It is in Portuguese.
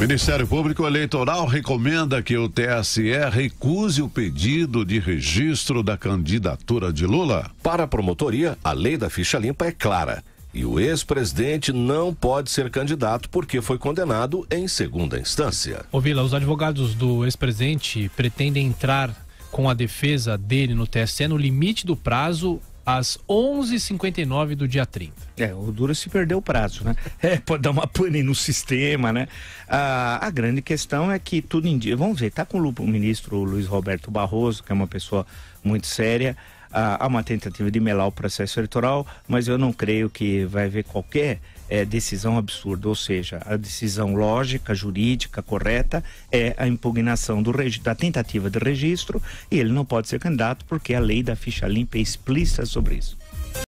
Ministério Público Eleitoral recomenda que o TSE recuse o pedido de registro da candidatura de Lula. Para a promotoria, a lei da ficha limpa é clara. E o ex-presidente não pode ser candidato porque foi condenado em segunda instância. Ô Vila, os advogados do ex-presidente pretendem entrar com a defesa dele no TSE no limite do prazo às 11h59 do dia 30. É, o duro se perdeu o prazo, né? É, pode dar uma pane no sistema, né? Ah, a grande questão é que tudo em dia. Vamos ver, tá com o ministro Luiz Roberto Barroso, que é uma pessoa muito séria. Ah, há uma tentativa de melar o processo eleitoral, mas eu não creio que vai haver qualquer é, decisão absurda, ou seja, a decisão lógica, jurídica, correta é a impugnação do da tentativa de registro e ele não pode ser candidato porque a lei da ficha limpa é explícita sobre isso.